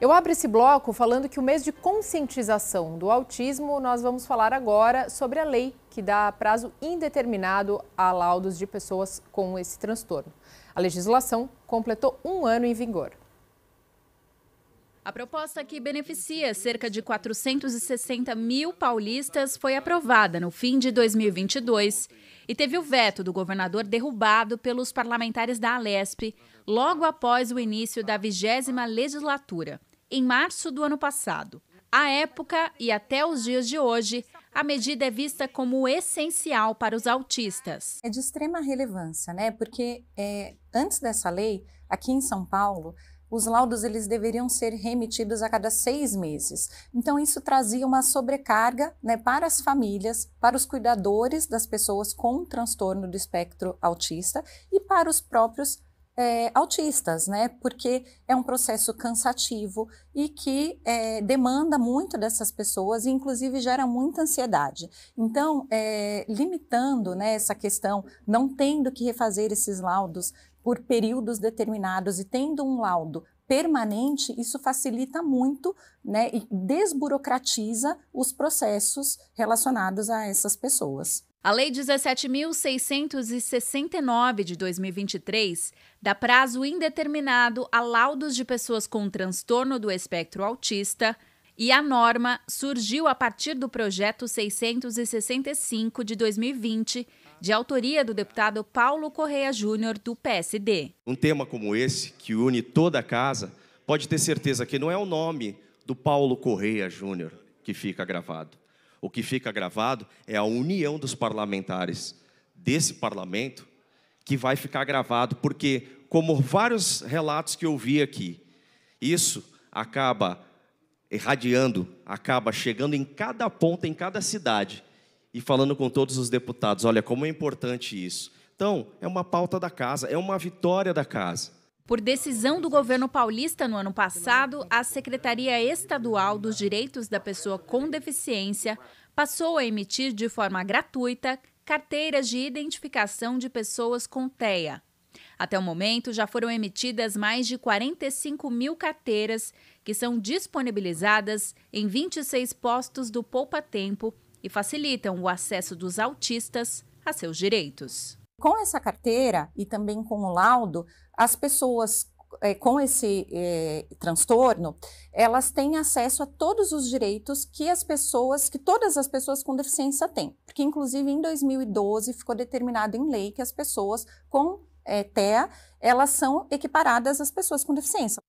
Eu abro esse bloco falando que o mês de conscientização do autismo, nós vamos falar agora sobre a lei que dá prazo indeterminado a laudos de pessoas com esse transtorno. A legislação completou um ano em vigor. A proposta que beneficia cerca de 460 mil paulistas foi aprovada no fim de 2022 e teve o veto do governador derrubado pelos parlamentares da Alesp logo após o início da vigésima legislatura, em março do ano passado. À época e até os dias de hoje, a medida é vista como essencial para os autistas. É de extrema relevância, né? Porque é, antes dessa lei, aqui em São Paulo, os laudos eles deveriam ser remitidos a cada seis meses. Então isso trazia uma sobrecarga né, para as famílias, para os cuidadores das pessoas com transtorno do espectro autista e para os próprios é, autistas, né? Porque é um processo cansativo e que é, demanda muito dessas pessoas e, inclusive, gera muita ansiedade. Então, é, limitando né, essa questão, não tendo que refazer esses laudos, por períodos determinados e tendo um laudo permanente, isso facilita muito né, e desburocratiza os processos relacionados a essas pessoas. A Lei 17.669 de 2023 dá prazo indeterminado a laudos de pessoas com transtorno do espectro autista, e a norma surgiu a partir do projeto 665 de 2020, de autoria do deputado Paulo Correia Júnior, do PSD. Um tema como esse, que une toda a casa, pode ter certeza que não é o nome do Paulo Correia Júnior que fica gravado. O que fica gravado é a união dos parlamentares desse parlamento que vai ficar gravado, porque, como vários relatos que eu vi aqui, isso acaba irradiando, acaba chegando em cada ponta, em cada cidade, e falando com todos os deputados: olha como é importante isso. Então, é uma pauta da casa, é uma vitória da casa. Por decisão do governo paulista no ano passado, a Secretaria Estadual dos Direitos da Pessoa com Deficiência passou a emitir de forma gratuita carteiras de identificação de pessoas com TEA, até o momento, já foram emitidas mais de 45 mil carteiras, que são disponibilizadas em 26 postos do Poupa Tempo e facilitam o acesso dos autistas a seus direitos. Com essa carteira e também com o laudo, as pessoas é, com esse é, transtorno, elas têm acesso a todos os direitos que as pessoas, que todas as pessoas com deficiência têm. Porque, inclusive, em 2012 ficou determinado em lei que as pessoas com é, eh, TEA, elas são equiparadas às pessoas com deficiência.